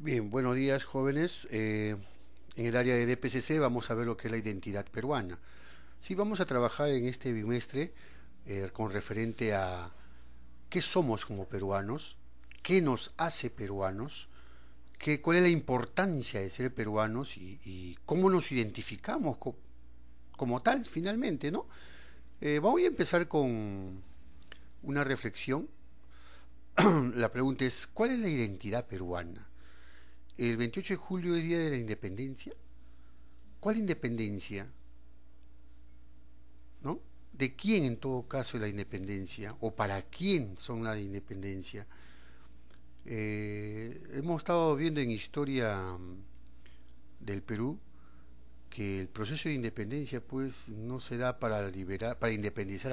Bien, buenos días jóvenes. Eh, en el área de DPCC vamos a ver lo que es la identidad peruana. Sí, vamos a trabajar en este bimestre eh, con referente a qué somos como peruanos, qué nos hace peruanos, qué, cuál es la importancia de ser peruanos y, cómo nos identificamos como tal finalmente, ¿no? Eh, voy a empezar con una reflexión. la pregunta es, ¿cuál es la identidad peruana? el 28 de julio es día de la independencia. ¿Cuál independencia? ¿No? ¿De quién en todo caso es la independencia? ¿O para quién son la independencia? Eh, hemos estado viendo en historia mm, del Perú que el proceso de independencia pues no se da para liberar, para independizar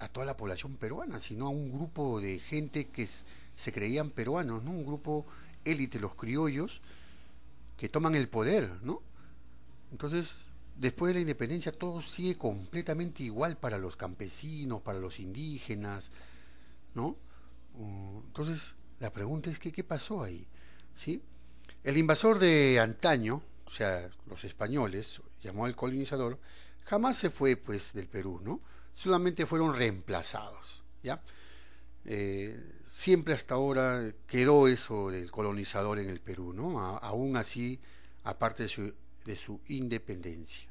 a, toda la población peruana, sino a un grupo de gente que se creían peruanos, ¿no? Un grupo élite, los criollos, que toman el poder, ¿no? Entonces, después de la independencia todo sigue completamente igual para los campesinos, para los indígenas, ¿no? Mm, entonces, la pregunta es que, ¿qué pasó ahí? ¿Sí? El invasor de antaño, o sea, los españoles, llamó al colonizador, jamás se fue pues del Perú, ¿no? Solamente fueron reemplazados, ¿ya? Eh, siempre hasta ahora quedó eso del colonizador en el Perú, ¿no? aún así, aparte de su, de su independencia.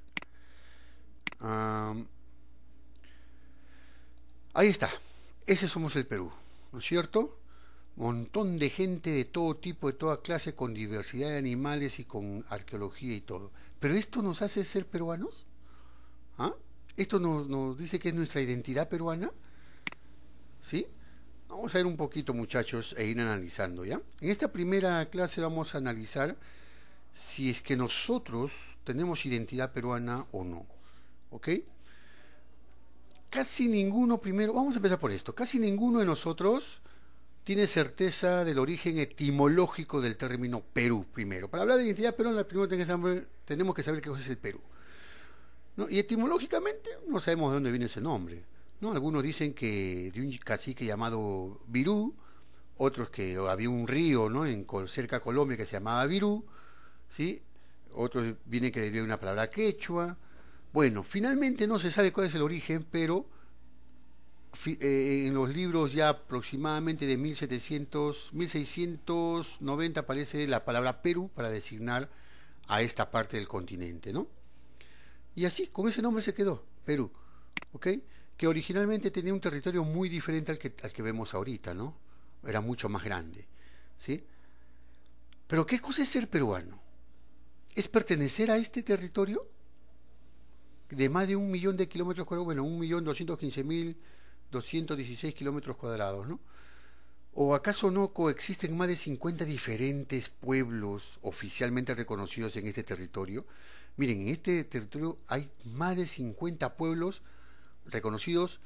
ahí está, ese somos el Perú, ¿no es cierto? Montón de gente de todo tipo, de toda clase, con diversidad de animales y con arqueología y todo. ¿Pero esto nos hace ser peruanos? ¿Ah? ¿Esto nos, nos dice que es nuestra identidad peruana? ¿Sí? Vamos a ir un poquito muchachos e ir analizando, ¿ya? En esta primera clase vamos a analizar si es que nosotros tenemos identidad peruana o no, ¿ok? Casi ninguno primero, vamos a empezar por esto, casi ninguno de nosotros tiene certeza del origen etimológico del término Perú primero. Para hablar de identidad peruana, primero tenemos que saber qué es el Perú. Y etimológicamente no sabemos de dónde viene ese nombre. Algunos dicen que de un cacique llamado Virú, otros que había un río, En, cerca de Colombia que se llamaba Virú, ¿sí? Otros vienen que deriva una palabra quechua. Bueno, finalmente no se sabe cuál es el origen, pero eh, en los libros ya aproximadamente de 1700, 1690 aparece la palabra Perú para designar a esta parte del continente, ¿no? Y así, con ese nombre se quedó, Perú, ¿ok? que originalmente tenía un territorio muy diferente al que, al que vemos ahorita, ¿no? Era mucho más grande, ¿sí? Pero ¿qué cosa es ser peruano? ¿Es pertenecer a este territorio? De más de un millón de kilómetros cuadrados, bueno, un millón doscientos quince mil doscientos dieciséis kilómetros cuadrados, ¿no? ¿O acaso no coexisten más de cincuenta diferentes pueblos oficialmente reconocidos en este territorio? Miren, en este territorio hay más de cincuenta pueblos reconocidos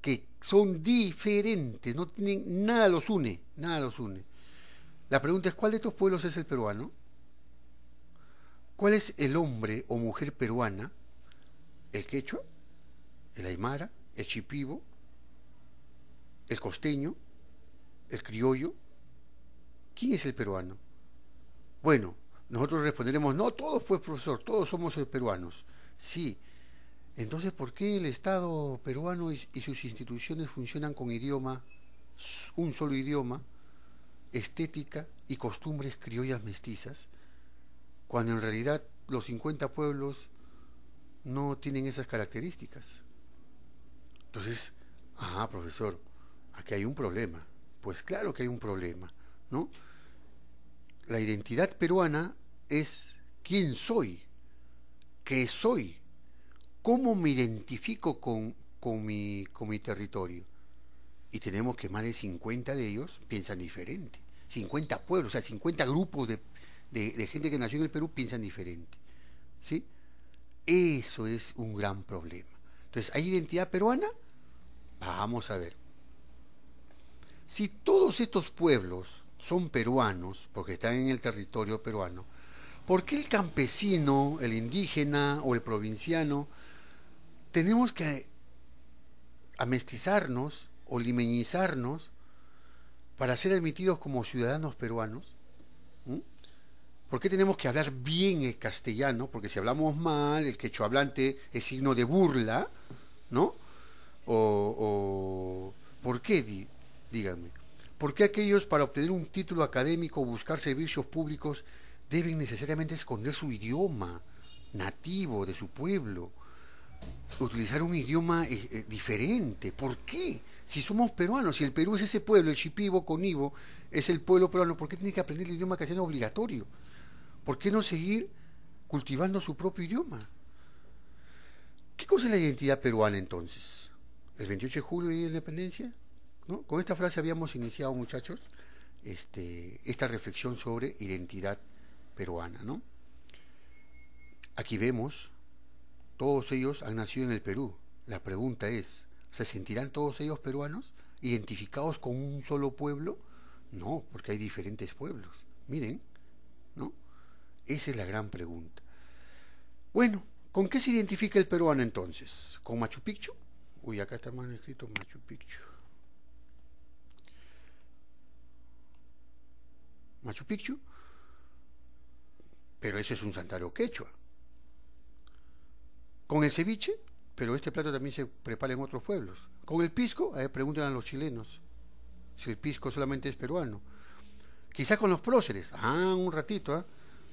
que son diferentes, no tienen, nada los une, nada los une. La pregunta es, ¿cuál de estos pueblos es el peruano? ¿Cuál es el hombre o mujer peruana? ¿El quechua? ¿El aymara? ¿El chipivo? ¿El costeño? ¿El criollo? ¿Quién es el peruano? Bueno, nosotros responderemos, no, todos fue pues, profesor, todos somos eh, peruanos. Sí, entonces, ¿por qué el Estado peruano y, sus instituciones funcionan con idioma, un solo idioma, estética y costumbres criollas mestizas, cuando en realidad los 50 pueblos no tienen esas características? Entonces, ah, profesor, aquí hay un problema. Pues claro que hay un problema, ¿no? La identidad peruana es quién soy, qué soy, cómo me identifico con, con, mi, con mi territorio. Y tenemos que más de 50 de ellos piensan diferente. 50 pueblos, o sea, 50 grupos de, de, de gente que nació en el Perú piensan diferente. ¿Sí? Eso es un gran problema. Entonces, ¿hay identidad peruana? Vamos a ver. Si todos estos pueblos son peruanos, porque están en el territorio peruano, ¿por qué el campesino, el indígena o el provinciano tenemos que amestizarnos o limeñizarnos para ser admitidos como ciudadanos peruanos? ¿Por qué tenemos que hablar bien el castellano? Porque si hablamos mal, el quechua hablante es signo de burla, ¿no? O, ¿por qué? díganme. ¿Por qué aquellos para obtener un título académico o buscar servicios públicos deben necesariamente esconder su idioma nativo de su pueblo? utilizar un idioma eh, eh, diferente. ¿Por qué? Si somos peruanos, si el Perú es ese pueblo, el Chipivo, Conibo, es el pueblo peruano, ¿por qué tiene que aprender el idioma que castellano obligatorio? ¿Por qué no seguir cultivando su propio idioma? ¿Qué cosa es la identidad peruana entonces? ¿El 28 de julio y la independencia? ¿No? Con esta frase habíamos iniciado, muchachos, este, esta reflexión sobre identidad peruana. ¿no? Aquí vemos todos ellos han nacido en el Perú. La pregunta es, ¿se sentirán todos ellos peruanos? ¿Identificados con un solo pueblo? No, porque hay diferentes pueblos. Miren, ¿no? Esa es la gran pregunta. Bueno, ¿con qué se identifica el peruano entonces? ¿Con Machu Picchu? Uy, acá está mal escrito Machu Picchu. Machu Picchu. Pero ese es un santuario quechua. Con el ceviche, pero este plato también se prepara en otros pueblos. Con el pisco, ahí preguntan a los chilenos si el pisco solamente es peruano. Quizás con los próceres, ah, un ratito, ah,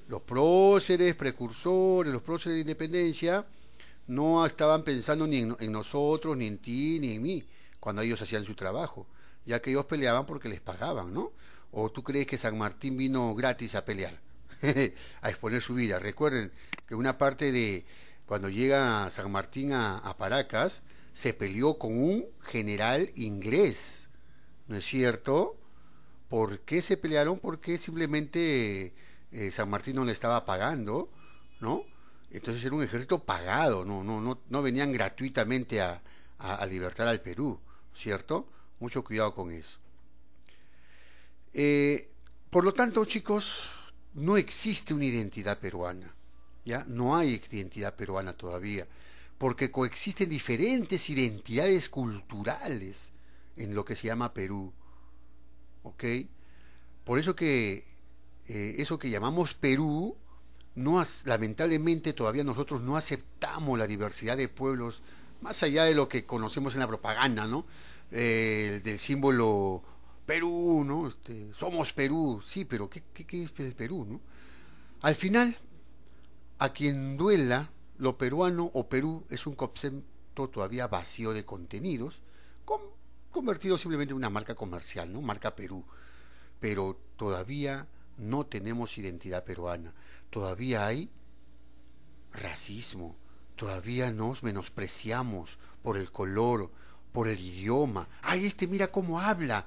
los próceres, precursores, los próceres de independencia, no estaban pensando ni en, nosotros, ni en ti, ni en mí, cuando ellos hacían su trabajo, ya que ellos peleaban porque les pagaban, ¿no? ¿O tú crees que San Martín vino gratis a pelear, a exponer su vida? Recuerden que una parte de, cuando llega San Martín a, Paracas, se peleó con un general inglés, ¿no es cierto? ¿Por qué se pelearon? Porque simplemente eh, San Martín no le estaba pagando, ¿no? Entonces era un ejército pagado, no, no, no, no venían gratuitamente a, libertar al Perú, ¿cierto? Mucho cuidado con eso. Eh, por lo tanto, chicos, no existe una identidad peruana. No hay identidad peruana todavía, porque coexisten diferentes identidades culturales en lo que se llama Perú. ¿Ok? Por eso que eh, eso que llamamos Perú, no lamentablemente todavía nosotros no aceptamos la diversidad de pueblos, más allá de lo que conocemos en la propaganda, ¿no? Eh, del símbolo Perú, ¿no? Este, somos Perú, sí, pero ¿qué, es el Perú, ¿no? Al final, a quien duela, lo peruano o Perú es un concepto todavía vacío de contenidos, convertido simplemente en una marca comercial, ¿no? Marca Perú. Pero todavía no tenemos identidad peruana. Todavía hay racismo. Todavía nos menospreciamos por el color, por el idioma. ¡Ay, este mira cómo habla!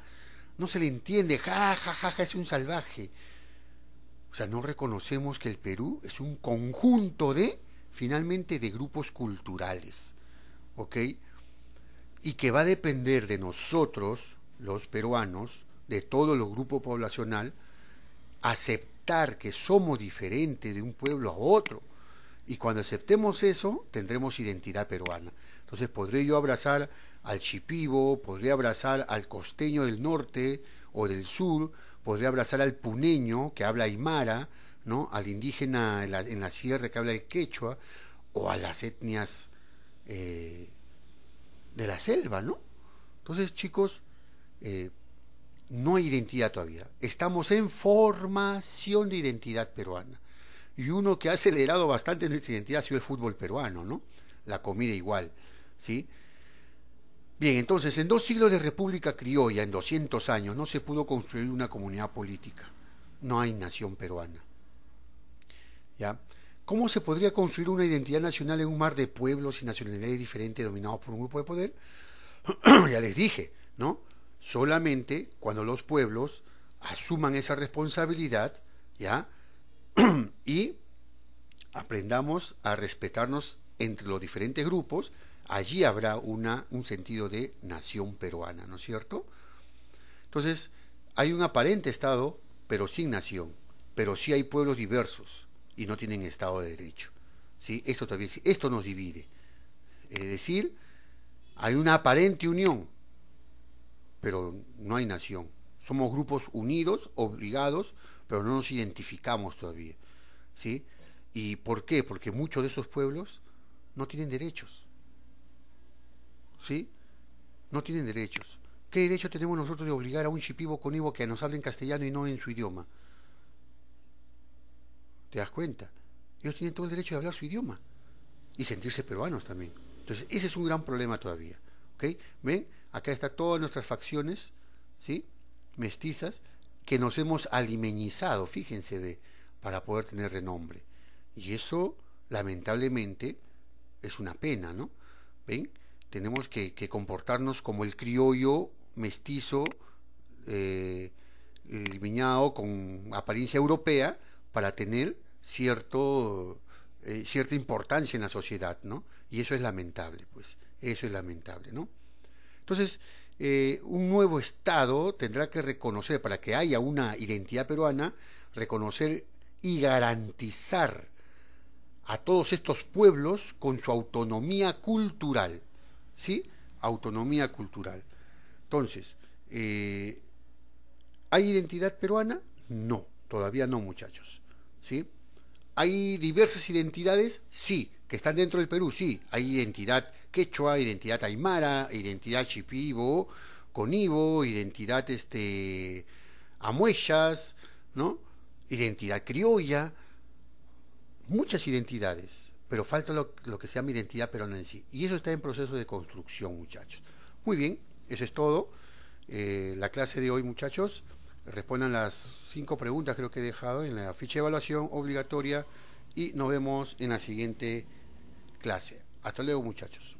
No se le entiende. ¡Ja, ja, ja, ja! Es un salvaje. O sea, no reconocemos que el Perú es un conjunto de, finalmente, de grupos culturales. ¿Ok? Y que va a depender de nosotros, los peruanos, de todo el grupo poblacional, aceptar que somos diferentes de un pueblo a otro. Y cuando aceptemos eso, tendremos identidad peruana. Entonces podré yo abrazar al chipivo, podré abrazar al costeño del norte o del sur, podría abrazar al puneño que habla aymara, ¿no? al indígena en la, sierra que habla el quechua, o a las etnias eh, de la selva, ¿no? Entonces, chicos, eh, no hay identidad todavía. Estamos en formación de identidad peruana. Y uno que ha acelerado bastante nuestra identidad ha sido el fútbol peruano, ¿no? La comida igual, ¿sí? Bien, entonces, en dos siglos de República Criolla, en 200 años, no se pudo construir una comunidad política. No hay nación peruana. ¿Ya? ¿Cómo se podría construir una identidad nacional en un mar de pueblos y nacionalidades diferentes dominados por un grupo de poder? ya les dije, ¿no? Solamente cuando los pueblos asuman esa responsabilidad, ¿ya? y aprendamos a respetarnos entre los diferentes grupos allí habrá una, un sentido de nación peruana, ¿no es cierto? Entonces, hay un aparente Estado, pero sin nación, pero sí hay pueblos diversos y no tienen Estado de Derecho. ¿sí? Esto, también, esto nos divide. Es decir, hay una aparente unión, pero no hay nación. Somos grupos unidos, obligados, pero no nos identificamos todavía. ¿sí? ¿Y por qué? Porque muchos de esos pueblos no tienen derechos. ¿sí? No tienen derechos. ¿Qué derecho tenemos nosotros de obligar a un chipivo conivo que nos hable en castellano y no en su idioma? ¿Te das cuenta? Ellos tienen todo el derecho de hablar su idioma y sentirse peruanos también. Entonces, ese es un gran problema todavía. ¿okay? ¿Ven? Acá están todas nuestras facciones, ¿sí? Mestizas, que nos hemos alimeñizado, fíjense, de, para poder tener renombre. Y eso, lamentablemente, es una pena, ¿no? ¿Ven? tenemos que, comportarnos como el criollo mestizo eh, el viñado con apariencia europea para tener cierto eh, cierta importancia en la sociedad, ¿no? Y eso es lamentable, pues, eso es lamentable, ¿no? Entonces, eh, un nuevo Estado tendrá que reconocer, para que haya una identidad peruana, reconocer y garantizar a todos estos pueblos con su autonomía cultural, ¿sí? Autonomía cultural. Entonces, eh, ¿hay identidad peruana? No, todavía no, muchachos, ¿sí? ¿Hay diversas identidades? Sí, que están dentro del Perú, sí. Hay identidad quechua, identidad aymara, identidad chipivo, conivo, identidad este, amuellas, ¿no? Identidad criolla, muchas identidades, pero falta lo, que sea mi identidad no en sí. Y eso está en proceso de construcción, muchachos. Muy bien, eso es todo. Eh, la clase de hoy, muchachos, respondan las cinco preguntas creo que he dejado en la ficha de evaluación obligatoria y nos vemos en la siguiente clase. Hasta luego, muchachos.